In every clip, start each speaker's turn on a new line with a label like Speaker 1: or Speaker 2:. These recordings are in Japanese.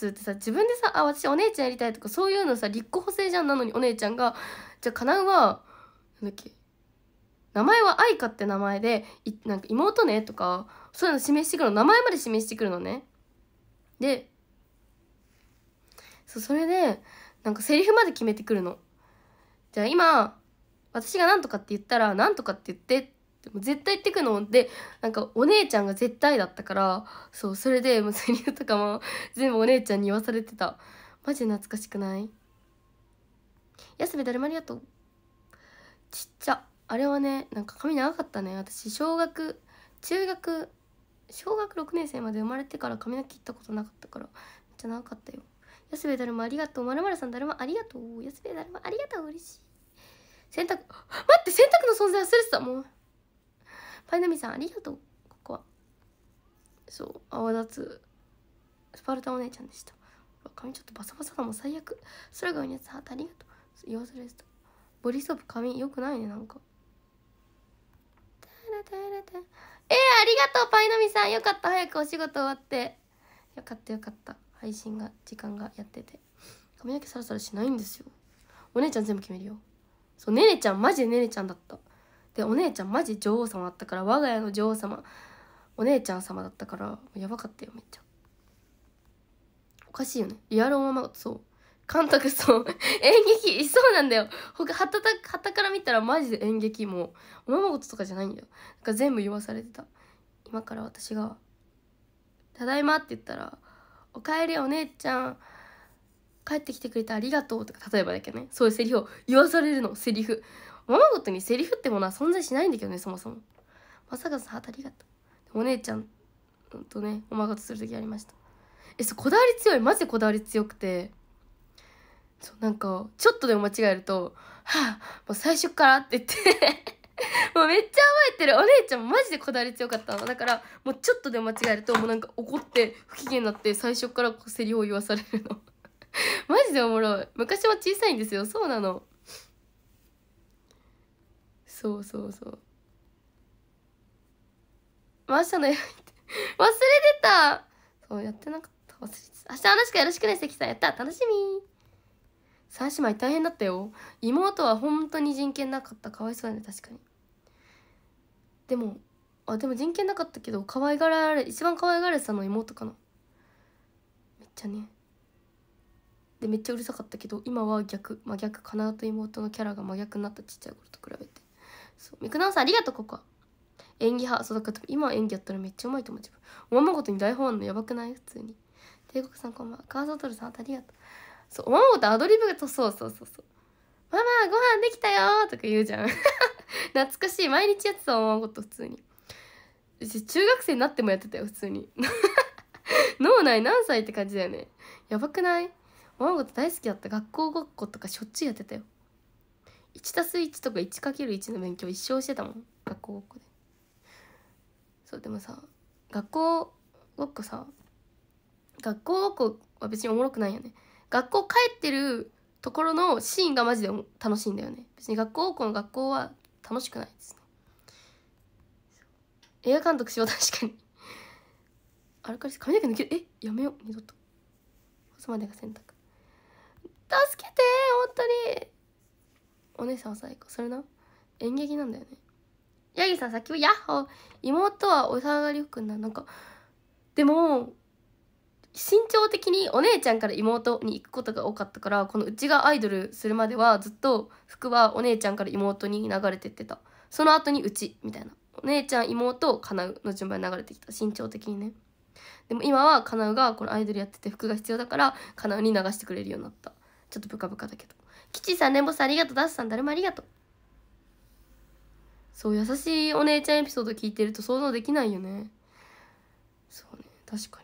Speaker 1: スってさ自分でさあ私お姉ちゃんやりたいとかそういうのさ立候補制じゃんなのにお姉ちゃんがじゃあかなうはなんだっけ名前は愛花って名前でいなんか妹ねとかそういうの示してくるの名前まで示してくるのねでそうそれでなんかセリフまで決めてくるのじゃあ今私が何とかって言ったら何とかって言ってでも絶対テってくのでなんかお姉ちゃんが絶対だったからそうそれでもうセリフとかも 全部お姉ちゃんに言わされてたマジ懐かしくない安部誰もありがとうちっちゃあれはねなんか髪長かったね私小学中学小学6年生まで生まれてから髪の毛切ったことなかったからめっちゃ長かったよ安部だるまありがとうまるまるさんだるまありがとう安部だるまありがとう嬉しい洗濯 待って洗濯の存在忘れてたもうパイナミさんありがとうここはそう泡立つスパルタお姉ちゃんでした髪ちょっとバサバサだもん最悪空がうにやつハートありがとうわ忘れしたボリソープ髪よくないねなんかえー、ありがとうパイナミさんよかった早くお仕事終わってよかったよかった配信が時間がやってて髪の毛サラサラしないんですよお姉ちゃん全部決めるよそうねねちゃんマジでねねちゃんだったでお姉ちゃんマジ女王様だったから我が家の女王様お姉ちゃん様だったからやばかったよめっちゃおかしいよねリアルママそう監督そう 演劇そうなんだよ他はたたはたから見たらマジで演劇もうおままごととかじゃないんだよなんか全部言わされてた今から私が「ただいま」って言ったら「おかえりお姉ちゃん帰ってきてくれてありがとう」とか例えばだけどねそういうセリフを言わされるのセリフ物事にセリフってものは存在しないんだけどねそもそもまさかさんありがとうお姉ちゃんとねおまとする時ありましたえそうこだわり強いマジでこだわり強くてそうなんかちょっとでも間違えると「はあもう最初から」って言って もうめっちゃ甘えてるお姉ちゃんマジでこだわり強かったのだからもうちょっとでも間違えるともうなんか怒って不機嫌になって最初からこうセリフを言わされるの マジでおもろい昔は小さいんですよそうなのそうそうそう明日の忘れてたそうやってなかった忘れてた明日話かよろしくね関さんやった楽しみ三姉妹大変だったよ妹は本当に人権なかったかわいそうだね確かにでもあでも人権なかったけど可愛がられ一番可愛がられてたの妹かなめっちゃねでめっちゃうるさかったけど今は逆真逆かなと妹のキャラが真逆になったちっちゃい頃と比べてそう。ミクナオさん、ありがとう、ここ演技派。そうだから、今演技やったらめっちゃうまいと思う、自分。おままごとに台本あんのやばくない普通に。帝国さん、こんばんは。川ルさん、ありがとう。そう、おままごとアドリブがと、そうそうそうそう。ママ、ご飯できたよとか言うじゃん。懐かしい。毎日やってたおままごと、普通に。私、中学生になってもやってたよ、普通に。脳内何歳って感じだよね。やばくないおままごと大好きだった。学校ごっことかしょっちゅうやってたよ。1たす1とか 1×1 の勉強一生してたもん学校ごっこでそうでもさ学校ごっこさ学校ごっこは別におもろくないよね学校帰ってるところのシーンがマジで楽しいんだよね別に学校この学校は楽しくないですね映画監督しよう確かにあれからして髪の毛抜けるえやめよう二度と細までが選択助けて本当にお姉さんは最高それな演劇なんだよねヤギさん先はヤッホー妹はお下がり服ななんかでも身長的にお姉ちゃんから妹に行くことが多かったからこのうちがアイドルするまではずっと服はお姉ちゃんから妹に流れてってたその後にうちみたいなお姉ちゃん妹かなうの順番に流れてきた身長的にねでも今はかなうがこのアイドルやってて服が必要だからかなうに流してくれるようになったちょっとブカブカだけど吉さん、ねぼさんありがとう。ダスさん、誰もありがとう。そう、優しいお姉ちゃんエピソード聞いてると想像できないよね。そうね、確か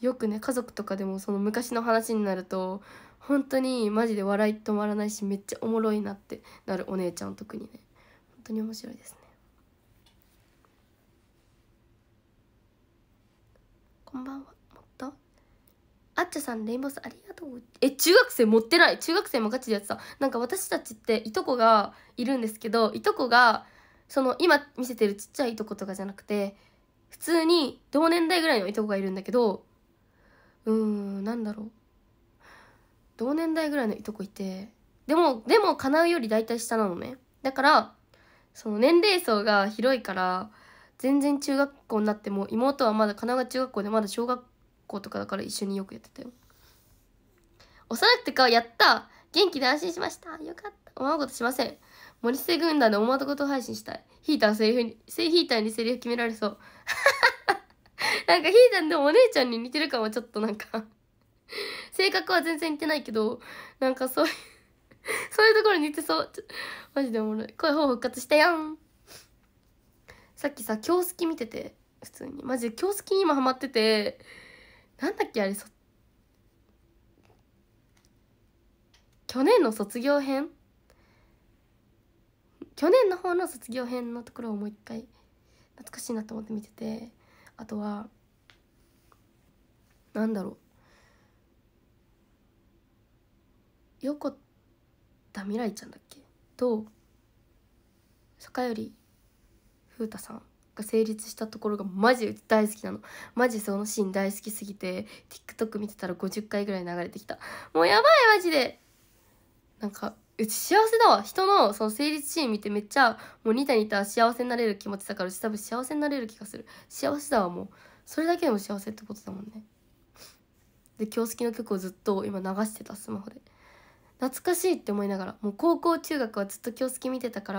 Speaker 1: に。よくね、家族とかでもその昔の話になると、本当にマジで笑い止まらないし、めっちゃおもろいなってなるお姉ちゃん特にね。本当に面白いですね。こんばんは。あっちゃさんレインボーさんありがとうえ中学生持ってない中学生もガチでやってたなんか私たちっていとこがいるんですけどいとこがその今見せてるちっちゃいいとことかじゃなくて普通に同年代ぐらいのいとこがいるんだけどうーんなんだろう同年代ぐらいのいとこいてでもでも叶うより大体下なのねだからその年齢層が広いから全然中学校になっても妹はまだ神奈川中学校でまだ小学校とかだから一緒によくやってたよ幼くてかやった元気で安心しましたよかったお思うことしません森瀬軍団でおわぬこと配信したいヒーターセリフにセヒーターにセリフ決められそう なんかヒーターでもお姉ちゃんに似てるかもちょっとなんか性格は全然似てないけどなんかそういうそういうところに似てそうマジでおもろい声ほ復活したやんさっきさ京好き見てて普通にマジで京好きに今ハマっててなんだっけあれそ去年の卒業編去年の方の卒業編のところをもう一回懐かしいなと思って見ててあとはなんだろう横田未来ちゃんだっけと坂より風太さんが成立したところがマジ大好きなのマジそのシーン大好きすぎて TikTok 見てたら50回ぐらい流れてきたもうやばいマジでなんかうち幸せだわ人のその成立シーン見てめっちゃもうニタニタ幸せになれる気持ちだからうち多分幸せになれる気がする幸せだわもうそれだけでも幸せってことだもんねで今日好きの曲をずっと今流してたスマホで懐かしいって思いながらもう高校中学はずっと今日好き見てたから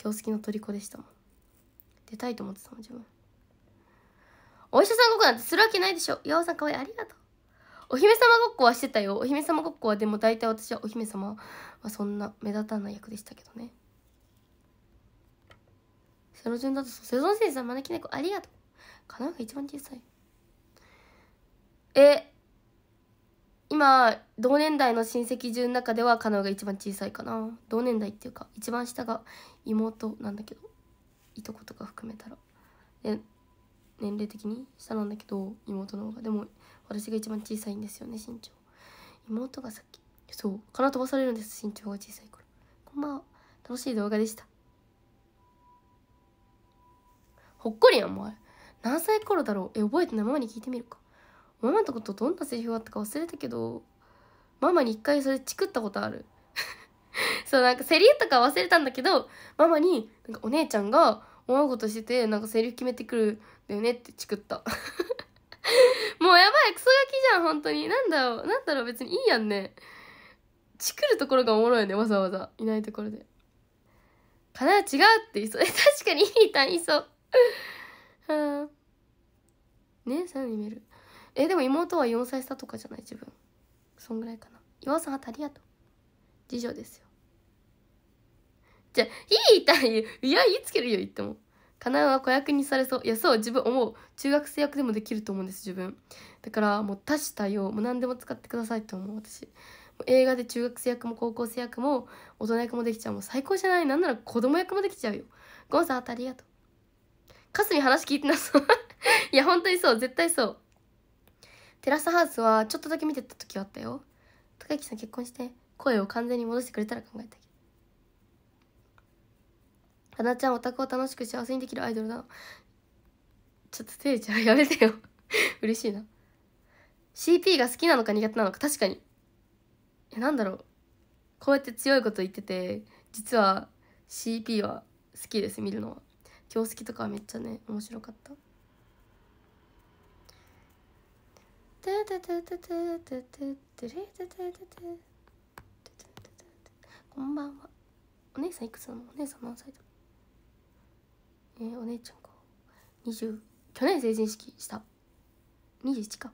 Speaker 1: 今日好きの虜でしたもん出たいと思ってたもん自分お医者さんごっこなんてするわけないでしょ岩尾さんかわいいありがとうお姫様ごっこはしてたよお姫様ごっこはでも大体私はお姫様はそんな目立たない役でしたけどねセロ順だとそセゾン先生招き猫ありがとうかなが一番小さいえ今同年代の親戚中の中ではカナが一番小さいかな同年代っていうか一番下が妹なんだけどいとことか含めたら、年齢的に下なんだけど妹の方がでも私が一番小さいんですよね身長妹がさっきそうか飛ばされるんです身長が小さいからこんばんは楽しい動画でしたほっこりやんお前何歳頃だろうえ覚えてないママに聞いてみるかママのことどんなセリフあったか忘れたけどママに一回それチクったことある そうなんかセリフとか忘れたんだけどママになんかお姉ちゃんが物事しててなんかセリフ決めてくるんだよねってチクった もうやばいクソガキじゃん本当になんだろうなんだろう別にいいやんねチクるところがおもろいねわざわざいないところでかな違うって言いそう 確かにいい単位そう はあねそういうの見えるえでも妹は4歳差とかじゃない自分そんぐらいかな岩尾さんありやと次女ですよじゃ、いい痛いいや、言いつけるよ、言っても。かなは子役にされそう。いや、そう、自分思う。中学生役でもできると思うんです、自分。だから、もう多種多様、もう何でも使ってくださいと思う、私。映画で中学生役も高校生役も大人役もできちゃうもう最高じゃないなんなら子供役もできちゃうよゴンさんあたりやとカスに話聞いてなそういや本当にそう絶対そうテラスハウスはちょっとだけ見てた時あったよ高木さん結婚して声を完全に戻してくれたら考えたけどはなちゃんオタクを楽しく幸せにできるアイドルだちょっと照れちゃんやめてよ 嬉しいな。CP が好きなのか苦手なのか、確かに。え、なんだろう。こうやって強いこと言ってて、実は CP は好きです、見るのは。今日好きとかはめっちゃね、面白かった。こんばんは。お姉さんいくつなのお姉さん何歳だえー、お姉ちゃんか20去年成人式した21か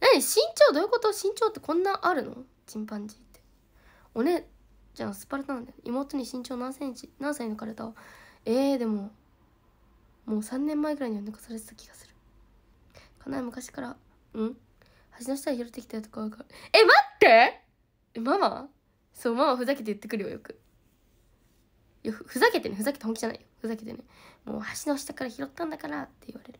Speaker 1: 何身長どういうこと身長ってこんなあるのチンパンジーってお姉ちゃんスパルタなんだよ妹に身長何センチ何歳抜かれたえー、でももう3年前ぐらいには抜かされてた気がするかなり昔からうん橋の下で拾ってきたよとかわかるえ待ってえママそうママふざけて言ってくるよよくふざけてねふざけて本気じゃないよふざけてねもう橋の下から拾ったんだからって言われ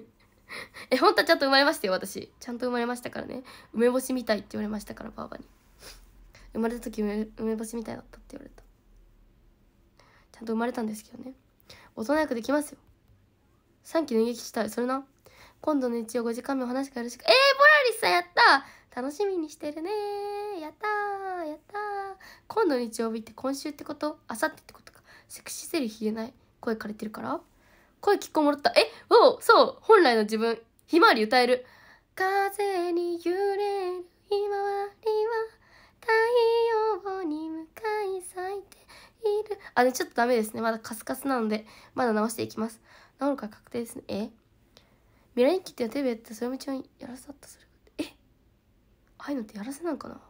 Speaker 1: る え本当はちゃんと生まれましたよ私ちゃんと生まれましたからね梅干しみたいって言われましたからばあばに生まれた時梅梅干しみたいだったって言われたちゃんと生まれたんですけどね大人役できますよ3期の演劇したいそれな今度の日曜5時間目お話がよろしくえー、ボラリスさんやった楽しみにしてるねやったやった今度日曜日って今週ってことあさってってことかセクシーセリフ言えない声枯れてるから声聞こもらったえおそう本来の自分ひまわり歌える風に揺れるひまわりは太陽に向かい咲いているあれちょっとダメですねまだカスカスなのでまだ直していきます直るから確定ですねえ未来キーってテレビやってそよみちゃんやらせだったそれえああいうのってやらせなんかな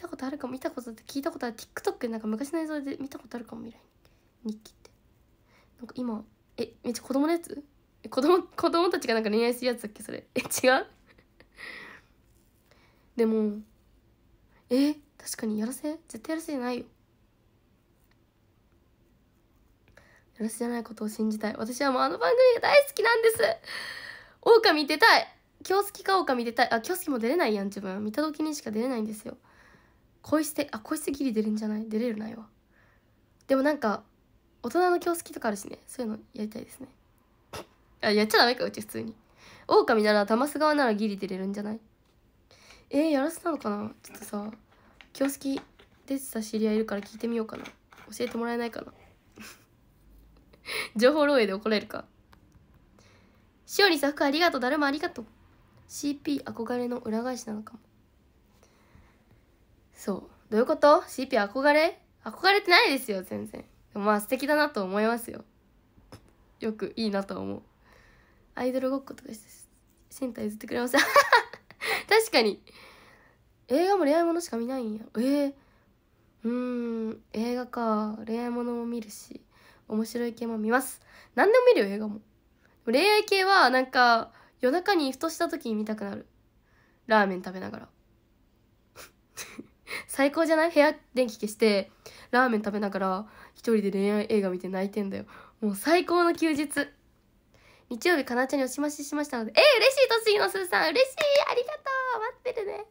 Speaker 1: たことあるかも見たことって聞いたことある TikTok なんか昔の映像で見たことあるかも未来日記ってなんか今えめっちゃ子供のやつ 子供子供たちがなんか恋愛するやつだっけそれえ違うでもえ確かにやらせ絶対やらせじゃないよやらせじゃないことを信じたい私はもうあの番組が大好きなんです狼出たい今日好きか狼出たいあ今日好きも出れないやん自分見た時にしか出れないんですよ恋捨てあ恋捨てギリ出るんじゃない出れるないわでもなんか大人の教室とかあるしねそういうのやりたいですねあやっちゃダメかうち普通に狼なら玉す側ならギリ出れるんじゃないえー、やらせたのかなちょっとさ教室出てた知り合いいるから聞いてみようかな教えてもらえないかな 情報漏洩で怒られるかしおりさ服ありがとうだるまありがとう CP 憧れの裏返しなのかもそうどういうこと ?CP 憧れ憧れてないですよ全然まあ素敵だなと思いますよよくいいなと思うアイドルごっことかして身体譲ってくれまた 確かに映画も恋愛ものしか見ないんやえー、うん映画か恋愛ものも見るし面白い系も見ます何でも見るよ映画も恋愛系はなんか夜中にふとした時に見たくなるラーメン食べながら最高じゃない部屋電気消してラーメン食べながら一人で恋愛映画見て泣いてんだよもう最高の休日日曜日かなちゃんにおしまししましたのでえ嬉しいとすのすずさん嬉しいありがとう待ってるね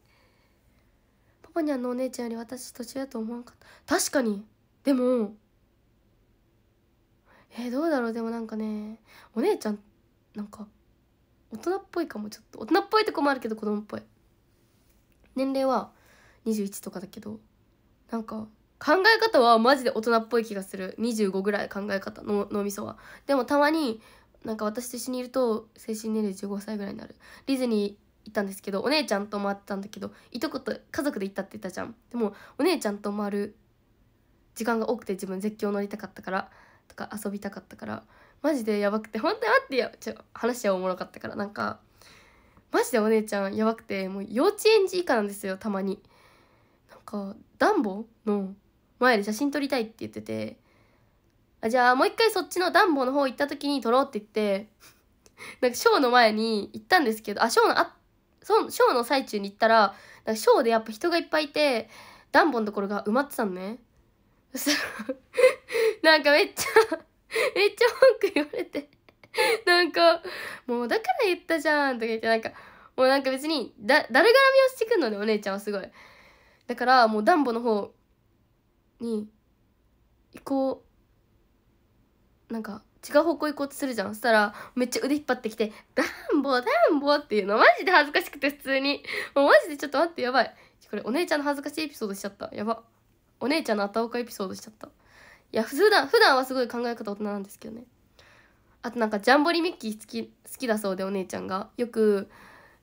Speaker 1: パパにゃんのお姉ちゃんより私年上だと思わんかった確かにでもえどうだろうでもなんかねお姉ちゃんなんか大人っぽいかもちょっと大人っぽいとこもあるけど子供っぽい年齢は21とかだけどなんか考え方はマジで大人っぽい気がする25ぐらい考え方の脳みそはでもたまになんか私と一緒にいると精神年齢15歳ぐらいになるディズニー行ったんですけどお姉ちゃんと回ってたんだけどいとこと家族で行ったって言ったじゃんでもお姉ちゃんと回る時間が多くて自分絶叫乗りたかったからとか遊びたかったからマジでやばくて本当に待ってよちょ話はおもろかったからなんかマジでお姉ちゃんやばくてもう幼稚園児以下なんですよたまにかダンボの前で写真撮りたいって言っててあじゃあもう一回そっちのダンボの方行った時に撮ろうって言って なんかショーの前に行ったんですけどあショーのあそショーの最中に行ったらなんかショーでやっぱ人がいっぱいいてダンボのところが埋まってたのねそしたらなんかめっちゃ めっちゃ文句言われてなんかもうだから言ったじゃんとか言ってなんかもうなんか別にだ誰絡みをしてくんのねお姉ちゃんはすごい。だからもうダンボの方に行こうなんか違う方向行こうとするじゃんそしたらめっちゃ腕引っ張ってきて「ダンボダンボ」っていうのマジで恥ずかしくて普通にもうマジでちょっと待ってやばいこれお姉ちゃんの恥ずかしいエピソードしちゃったやばお姉ちゃんのあたおかエピソードしちゃったいや普段普段はすごい考え方大人なんですけどねあとなんかジャンボリミッキー好き好きだそうでお姉ちゃんがよく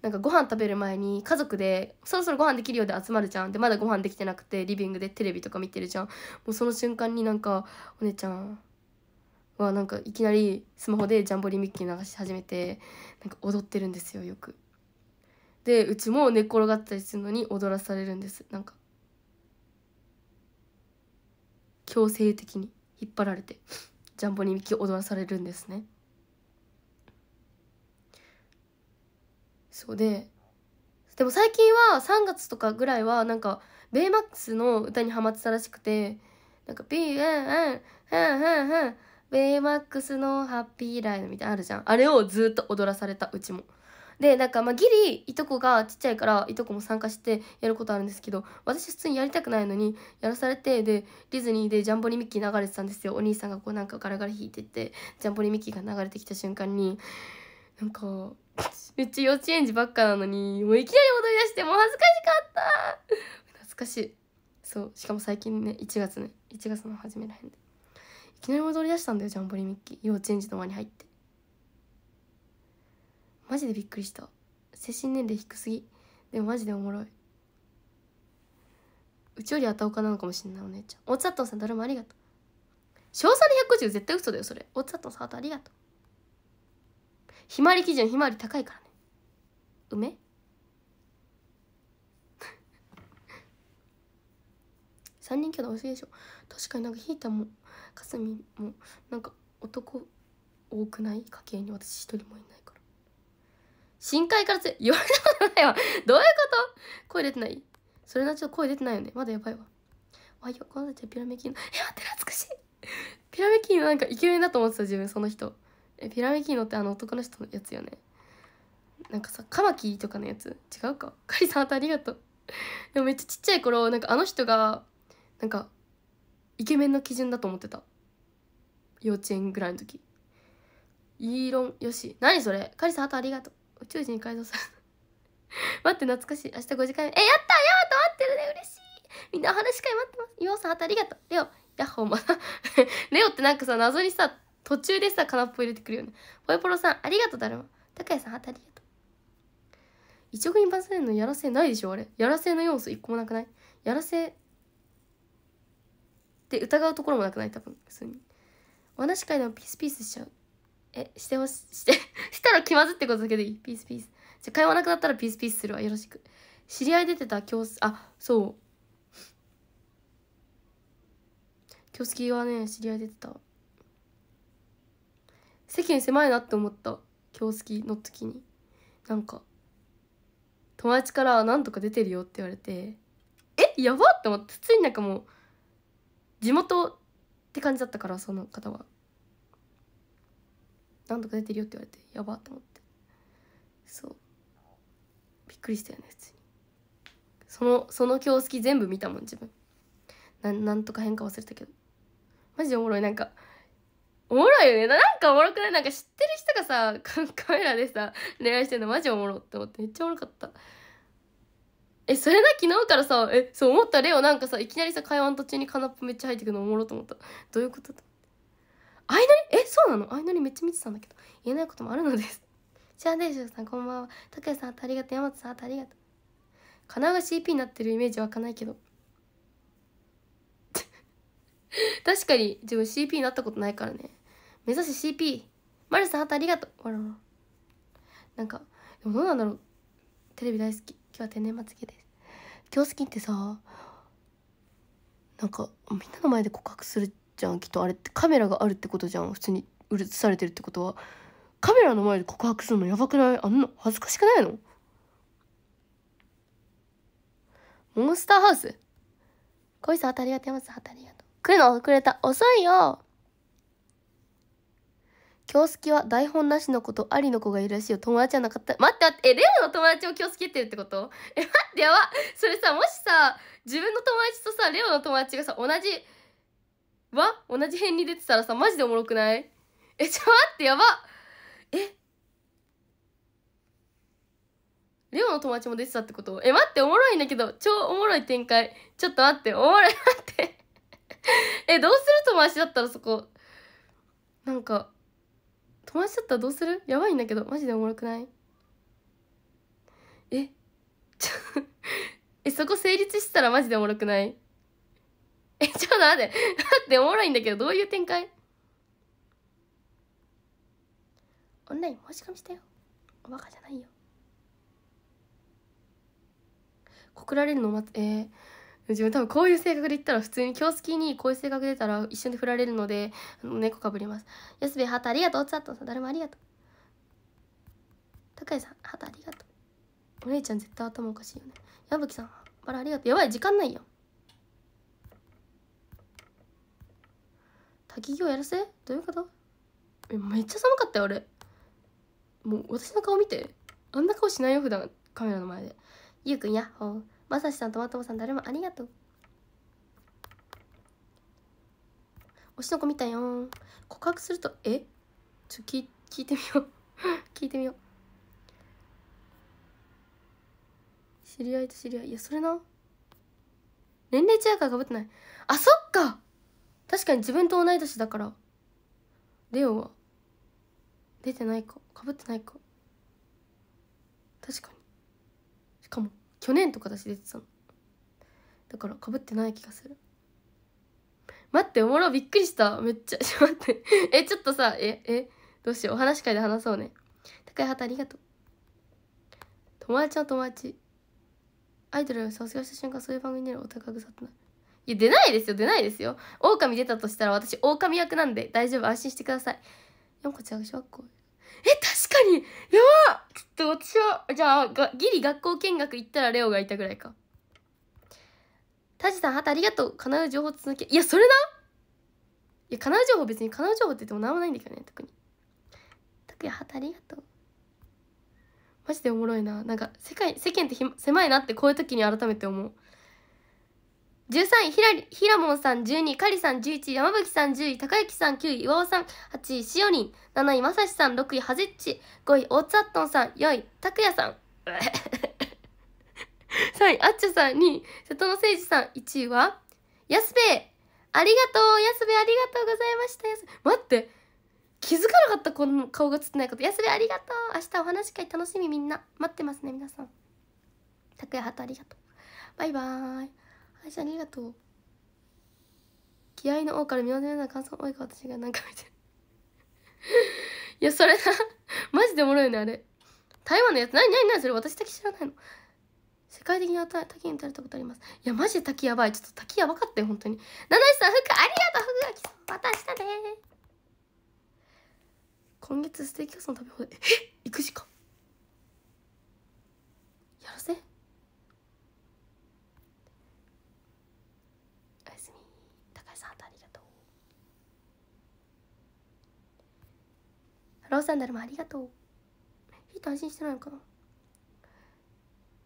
Speaker 1: なんかご飯食べる前に家族でそろそろご飯できるようで集まるじゃんでまだご飯できてなくてリビングでテレビとか見てるじゃんもうその瞬間になんかお姉ちゃんはなんかいきなりスマホでジャンボリミッキー流し始めてなんか踊ってるんですよよく。でうちも寝っ転がったりするのに踊らされるんですなんか強制的に引っ張られてジャンボリミッキー踊らされるんですね。そうででも最近は3月とかぐらいはなんかベイマックスの歌にハマってたらしくてなんか「ピーエンエンヘンヘンヘンベイマックスのハッピーライド」みたいなあるじゃんあれをずっと踊らされたうちも。でなんかまあギリいとこがちっちゃいからいとこも参加してやることあるんですけど私普通にやりたくないのにやらされてでディズニーでジャンボリミッキー流れてたんですよお兄さんがこうなんかガラガラ弾いててジャンボリミッキーが流れてきた瞬間になんか うち幼稚園児ばっかなのに、もういきなり踊り出して、もう恥ずかしかった懐かしい。そう、しかも最近ね、1月ね、1月の初めらへんで。いきなり踊り出したんだよ、ジャンボリミッキー。幼稚園児の輪に入って。マジでびっくりした。精神年齢低すぎ。でもマジでおもろい。うちよりあたおかなのかもしれないお姉ちゃん。おつあとんさん、どれもありがとう。小3で150絶対嘘だよ、それ。おつあとんさん、あとありがとう。ひまわり基準ひまわり高いからね梅 三人兄弟多しいでしょ確かになんかひいたもかすみもなんか男多くない家系に私一人もいないから深海からつ言われたことないわ どういうこと声出てないそれなちょっと声出てないよねまだやばいわわよこの人ピラメキンノえ待って懐かしいピラメキンなんかイケメンだと思ってた自分その人えピラミキーノってあの男の人のやつよねなんかさカマキーとかのやつ違うか カリさんあありがとう でもめっちゃちっちゃい頃なんかあの人がなんかイケメンの基準だと思ってた幼稚園ぐらいの時イーロン・よし何それカリさんあとありがとう宇宙人改造された 待って懐かしい明日5時間えやったやった、待ってるね嬉しいみんなお話し会待ってます岩尾さんあとありがとうレオヤッホーまだレオってなんかさ謎にさ途中でさ、空っぽ入れてくるよね。ぽよぽろさん、ありがとうだるま高谷さん、ありがとう。一億人バズれるのやらせないでしょあれ。やらせの要素一個もなくないやらせって疑うところもなくない多分、普通に。お話し会でもピースピースしちゃう。え、してほし、して したら気まずってことだけでいい。ピースピース。じゃ、会話なくなったらピースピースするわ。よろしく。知り合い出てた教す、あ、そう。すきはね、知り合い出てた。世間狭いなって思った今日好きの時になんか友達から「なんとか出てるよ」って言われてえやばって思って普通になんかもう地元って感じだったからその方は「なんとか出てるよ」って言われてやばって思ってそうびっくりしたよね普通にそのその今日好き全部見たもん自分ななんとか変化忘れたけどマジでおもろいなんかおもろいよねな。なんかおもろくないなんか知ってる人がさ、カメラでさ、恋愛してるのマジおもろって思って、めっちゃおもろかった。え、それな、昨日からさ、え、そう思ったレオなんかさ、いきなりさ、会話の途中にカナップめっちゃ入ってくるのおもろと思った。どういうことだあいのり、え、そうなのあいのりめっちゃ見てたんだけど、言えないこともあるのです。じャあ、デーションさんこんばんは。たくやさんありがとう。山本さんありがとう。かなが CP になってるイメージ湧かないけど。確かに自分 CP になったことないからね目指せ CP マルさんハートありがとうあらなんかでもどうなんだろうテレビ大好き今日は天然まつげです今日好きってさなんかみんなの前で告白するじゃんきっとあれってカメラがあるってことじゃん普通に映されてるってことはカメラの前で告白するのやばくないあんな恥ずかしくないのモンスターハウス恋さんあたりがてますあたりが来るの遅れた遅いよ京介は台本なしのことありの子がいるらしいよ友達じゃなかった待って待ってえレオの友達も京介ってるってことえ待ってやばそれさもしさ自分の友達とさレオの友達がさ同じわ同じ辺に出てたらさマジでおもろくないえちょ待ってやばえレオの友達も出てたってことえ待っておもろいんだけど超おもろい展開ちょっと待っておもろい待って え、どうする友達だったらそこ。なんか、友達だったらどうするやばいんだけど、マジでおもろくないえ、ちょ、え、そこ成立したらマジでおもろくないえ、ちょっと待って、待っておもろいんだけど、どういう展開オンライン申し込みしたよ。おバカじゃないよ。告られるの待つ、えー、自分多分こういう性格で言ったら普通に今日好きにこういう性格出たら一緒に振られるので猫かぶります安部ハートありがとうおつあったさん誰もありがとう高井さんハートありがとうお姉ちゃん絶対頭おかしいよね矢吹さんバラありがとうやばい時間ないよ滝行やらせどういうことえめっちゃ寒かったよ俺もう私の顔見てあんな顔しないよ普段カメラの前でゆうくんやっほーまさしさんとまともさん誰もありがとう推しの子見たよ告白するとえちょ聞聞いてみよう 聞いてみよう知り合いと知り合いいやそれな年齢違うからかぶってないあそっか確かに自分と同い年だからレオは出てないかかぶってないか確かにしかも去年とか私出てたのだからかぶってない気がする待っておもろびっくりしためっちゃっ 待ってえちょっとさええどうしようお話し会で話そうね高い旗ありがとう友達の友達アイドルを卒業した瞬間そういう番組になるお高くさってないいや出ないですよ出ないですよ狼出たとしたら私狼役なんで大丈夫安心してください4個違う小学校え確かにやばちょっと私はじゃあがギリ学校見学行ったらレオがいたぐらいかタジさんハタありがとう叶う情報続けいやそれないや叶う情報別に叶う情報って言っても何もないんだけどね特に特にハタありがとうマジでおもろいななんか世界世間って狭いなってこういう時に改めて思う13位ひらり、ひらもんさん、12位、かりさん、11位、山吹さん、10位、高きさん、9位、岩尾さん、8位、しおりん、7位、まさしさん、6位、はじっち、5位、おつあっとんさん、4位、たくやさん、3 位、あっちょさん、2位、瀬戸のせいじさん、1位は、やすべありがとうやすべありがとうございましたやす待って気づかなかったこの顔がつってないことやすべありがとう明日お話会楽しみみんな待ってますね皆さんたくやはとありがとうバイバーイ配信ありがとう気合の王から見忘れな感想多いか私がなんか見てる いやそれなマジでおもろいよねあれ台湾のやつ何何何それ私だけ知らないの世界的に滝に打たれたことありますいやマジで滝やばいちょっと滝やばかったよ本当に七七さん服ありがとう服がまた明日ね今月ステーキ屋さん食べ放題え行くしかやらせローサンダルもありがとうヒート安心してないのかな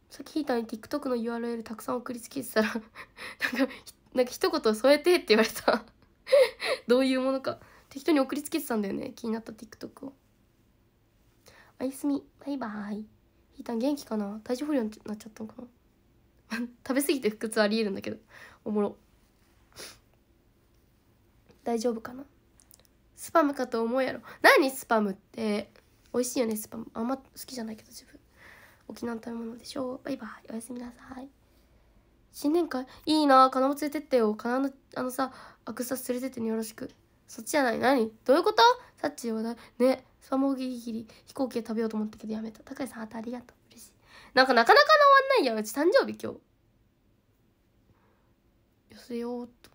Speaker 1: さっきヒータに TikTok の URL たくさん送りつけてたら なんかなんか一言添えてって言われたどういうものか適当に送りつけてたんだよね気になった TikTok をおやすみバイバイひーたん元気かな体調不良になっちゃったのかな 食べ過ぎて腹痛ありえるんだけどおもろ大丈夫かなスパムかと思うやろ何スパムって美味しいよねスパムあんま好きじゃないけど自分沖縄の食べ物でしょうバイバイおやすみなさい新年会いいな金も連れてってよ金のあのさアクサス連れてってによろしくそっちじゃない何どういうことさっちはだねスパムギリギリ飛行機で食べようと思ったけどやめた高橋さんあたありがとう嬉しいなんかなかなかの終わんないやうち誕生日今日寄せようと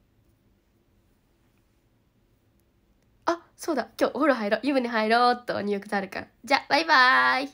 Speaker 1: そうだ、今日お風呂入ろう。湯船入ろうっと入浴剤あるから。じゃ、バイバーイ。